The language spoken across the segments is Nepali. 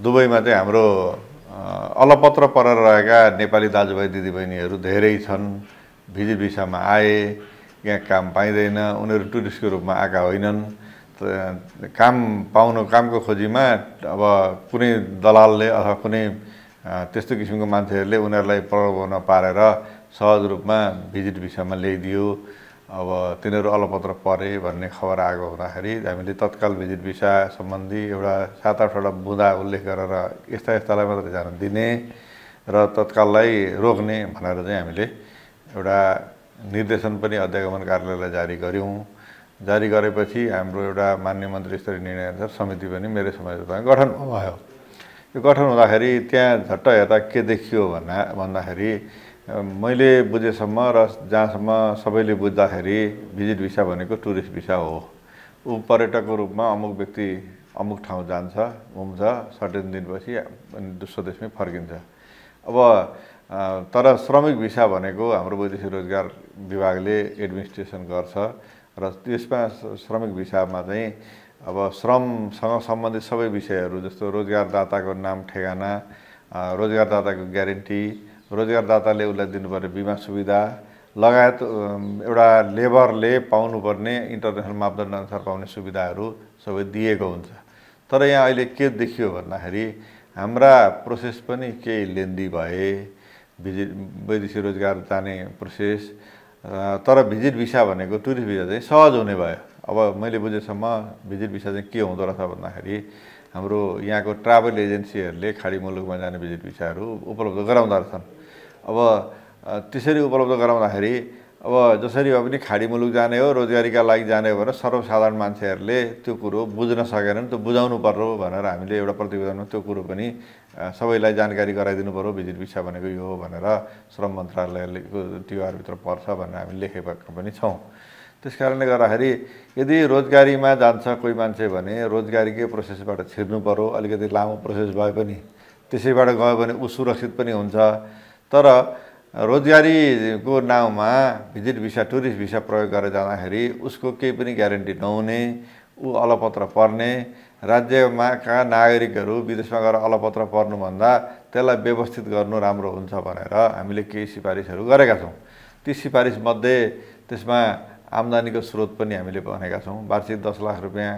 दुबईमा चाहिँ हाम्रो अलपत्र परेर रहेका नेपाली दाजुभाइ दिदीबहिनीहरू धेरै छन् भिजिट भिसामा आए यहाँ काम पाइँदैन उनीहरू टुरिस्टको रूपमा आएका होइनन् काम पाउनु कामको खोजीमा अब कुनै दलालले अथवा कुनै त्यस्तो किसिमको मान्छेहरूले उनीहरूलाई प्रलोभन पारेर सहज रूपमा भिजिट भिसामा ल्याइदियो अब तिनीहरू अलपत्र परे भन्ने खबर आएको हुँदाखेरि हामीले तत्काल भिजिट भिसा सम्बन्धी एउटा सात आठवटा बुँदा उल्लेख गरेर यस्ता यस्तालाई मात्र जान दिने र तत्काललाई रोक्ने भनेर चाहिँ हामीले एउटा निर्देशन पनि अध्यागमन कार्यालयलाई जारी गऱ्यौँ जारी गरेपछि हाम्रो एउटा मान्य मन्त्री स्तरीय निर्णयअनुसार समिति पनि मेरो समयमा गठन भयो यो गठन हुँदाखेरि त्यहाँ झट्ट हेर्दा के देखियो भन्दा भन्दाखेरि मैले बुझेसम्म र जहाँसम्म सबैले बुझ्दाखेरि भिजिट भिसा भनेको टुरिस्ट भिसा हो ऊ पर्यटकको रूपमा अमुक व्यक्ति अमुक ठाउँ जान्छ घुम्छ सर्टेन दिनपछि अनि दोस्रो देशमै फर्किन्छ अब तर श्रमिक भिसा भनेको हाम्रो वैदेशिक रोजगार विभागले एडमिनिस्ट्रेसन गर्छ र त्यसमा श्रमिक भिसामा चाहिँ अब श्रमसँग सम्बन्धित सबै विषयहरू जस्तो रोजगारदाताको नाम ठेगाना रोजगारदाताको ग्यारेन्टी रोजगारदाताले उसलाई दिनुपर्ने बिमा सुविधा लगायत एउटा लेबरले पाउनुपर्ने इन्टरनेसनल मापदण्ड अनुसार पाउने सुविधाहरू सबै दिएको हुन्छ तर यहाँ अहिले के देखियो भन्दाखेरि हाम्रा प्रोसेस पनि केही लेन्दी भए भिजिट वैदेशिक रोजगार जाने प्रोसेस तर भिजिट भिसा भनेको टुरिस्ट भिसा चाहिँ सहज हुने भयो अब मैले बुझेसम्म भिजिट भिसा चाहिँ के हुँदो रहेछ भन्दाखेरि हाम्रो यहाँको ट्राभल एजेन्सीहरूले खाडी मुलुकमा जाने भिजिट भिसाहरू उपलब्ध गराउँदो रहेछन् अब त्यसरी उपलब्ध गराउँदाखेरि अब जसरी भए पनि खाडी मुलुक जाने हो रोजगारीका लागि जाने हो भनेर सर्वसाधारण मान्छेहरूले त्यो कुरो बुझ्न सकेनन् त्यो बुझाउनु पर्यो भनेर हामीले एउटा प्रतिवेदनमा त्यो कुरो पनि सबैलाई जानकारी गराइदिनु पर्यो भिजिट भिसा भनेको यो हो भनेर श्रम मन्त्रालयको टिआरभित्र पर्छ भनेर हामी लेखेको पनि छौँ त्यस कारणले गर्दाखेरि यदि रोजगारीमा जान्छ कोही मान्छे भने रोजगारीकै प्रोसेसबाट छिर्नु पर्यो अलिकति लामो प्रोसेस भए पनि त्यसैबाट गयो भने ऊ सुरक्षित पनि हुन्छ तर रोजगारीको नाउँमा भिजिट भिसा टुरिस्ट भिसा प्रयोग गरेर जाँदाखेरि उसको केही पनि ग्यारेन्टी नहुने ऊ अलपत्र पर्ने राज्यमा कहाँ नागरिकहरू विदेशमा गएर अलपत्र पर्नुभन्दा त्यसलाई व्यवस्थित गर्नु राम्रो हुन्छ भनेर हामीले केही सिफारिसहरू गरेका छौँ ती सिफारिसमध्ये त्यसमा आम्दानीको स्रोत पनि हामीले भनेका छौँ वार्षिक दस लाख रुपियाँ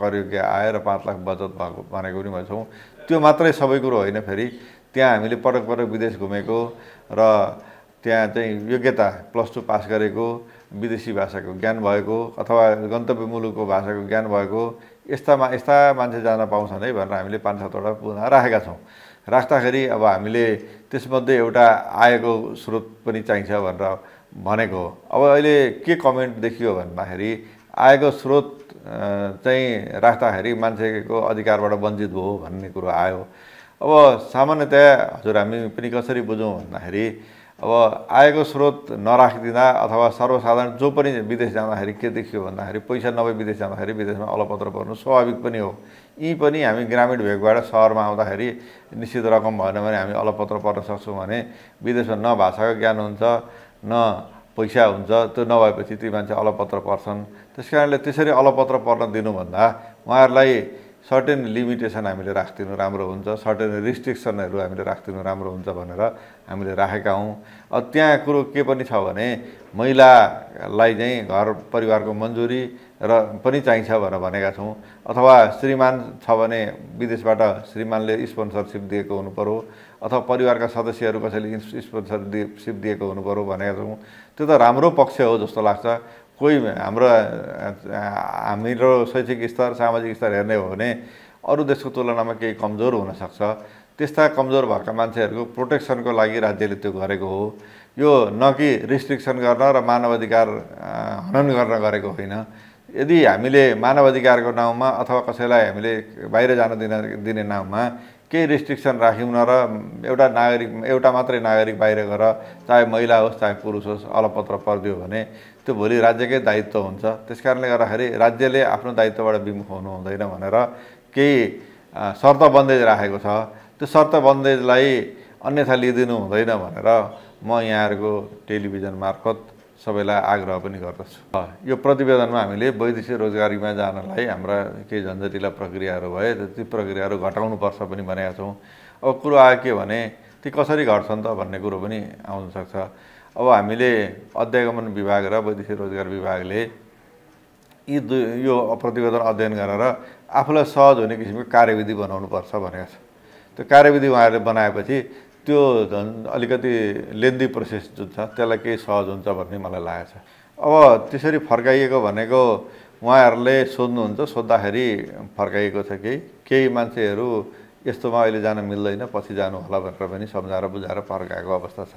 करियोग्य आय र पाँच लाख बचत भएको भनेको पनि भन्छौँ त्यो मात्रै सबै कुरो होइन फेरि त्यहाँ हामीले पटक पटक विदेश घुमेको र त्यहाँ चाहिँ योग्यता प्लस टू पास गरेको विदेशी भाषाको ज्ञान भएको अथवा गन्तव्य मुलुकको भाषाको ज्ञान भएको यस्तामा यस्ता मान्छे जान पाउँछन् है भनेर हामीले पाँच सातवटा पुना राखेका छौँ राख्दाखेरि अब हामीले त्यसमध्ये एउटा आएको स्रोत पनि चाहिन्छ भनेर भनेको अब अहिले के कमेन्ट देखियो भन्दाखेरि आएको स्रोत चाहिँ राख्दाखेरि मान्छेको अधिकारबाट वञ्चित भयो भन्ने कुरो आयो अब सामान्यतया हजुर हामी पनि कसरी बुझौँ भन्दाखेरि अब आएको स्रोत नराखिदिँदा अथवा सर्वसाधारण जो पनि विदेश जाँदाखेरि के देखियो भन्दाखेरि पैसा नभए विदेश जाँदाखेरि विदेशमा अलपत्र पर्नु स्वाभाविक पनि हो यी पनि हामी ग्रामीण भेगबाट सहरमा आउँदाखेरि निश्चित रकम भएन भने हामी अलपत्र पर्न सक्छौँ भने विदेशमा न भाषाको ज्ञान हुन्छ न पैसा हुन्छ त्यो नभएपछि ती मान्छे अलपत्र पर्छन् त्यस कारणले त्यसरी अलपत्र पर्न दिनुभन्दा उहाँहरूलाई सर्टेन लिमिटेसन हामीले राखिदिनु राम्रो हुन्छ सर्टेन रिस्ट्रिक्सनहरू हामीले राखिदिनु राम्रो हुन्छ भनेर हामीले राखेका हौँ अब त्यहाँ कुरो के पनि छ भने महिलालाई चाहिँ घर परिवारको मन्जुरी र पनि चाहिन्छ भनेर भनेका छौँ अथवा श्रीमान छ भने विदेशबाट श्रीमानले स्पोन्सरसिप दिएको हुनुपऱ्यो अथवा परिवारका सदस्यहरू कसैले स्पोन्सरसिप दिएको हुनुपऱ्यो भनेका छौँ त्यो त राम्रो पक्ष हो जस्तो लाग्छ कोही हाम्रो हाम्रो शैक्षिक स्तर सामाजिक स्तर हेर्ने हो भने अरू देशको तुलनामा केही कमजोर हुनसक्छ त्यस्ता कमजोर भएका मान्छेहरूको प्रोटेक्सनको लागि राज्यले त्यो गरेको हो यो न कि रिस्ट्रिक्सन गर्न र मानवाधिकार हनन गर्न गरेको होइन यदि हामीले मानवाधिकारको नाउँमा अथवा कसैलाई हामीले बाहिर जान दिन दिने नाउँमा केही रेस्ट्रिक्सन राख्यौँ न र एउटा नागरिक एउटा मात्रै नागरिक बाहिर गएर चाहे महिला होस् चाहे पुरुष होस् अलपत्र परिदियो भने त्यो भोलि राज्यकै दायित्व हुन्छ त्यस कारणले गर्दाखेरि राज्यले आफ्नो दायित्वबाट विमुख हुनु हुँदैन भनेर केही शर्त बन्देज राखेको छ त्यो शर्त बन्देजलाई अन्यथा लिइदिनु हुँदैन भनेर म यहाँहरूको टेलिभिजन मार्फत सबैलाई आग्रह पनि गर्दछु यो प्रतिवेदनमा हामीले वैदेशिक रोजगारीमा जानलाई हाम्रा केही झन्झटिला प्रक्रियाहरू भए ती प्रक्रियाहरू घटाउनुपर्छ पनि भनेका छौँ अब कुरो आयो के भने ती कसरी घट्छन् त भन्ने कुरो पनि आउनसक्छ अब हामीले अध्यागमन विभाग र वैदेशिक रोजगार विभागले यी दुई यो प्रतिवेदन अध्ययन गरेर आफूलाई सहज हुने किसिमको कार्यविधि बनाउनुपर्छ भनेको छ त्यो कार्यविधि उहाँहरूले बनाएपछि त्यो झन् अलिकति लेन्दी प्रोसेस जुन छ त्यसलाई केही सहज हुन्छ भन्ने मलाई लागेको छ अब त्यसरी फर्काइएको भनेको उहाँहरूले सोध्नुहुन्छ सोद्धाखेरि फर्काइएको छ केही केही मान्छेहरू यस्तोमा अहिले जान मिल्दैन पछि जानु होला भनेर पनि सम्झाएर बुझाएर फर्काएको अवस्था छ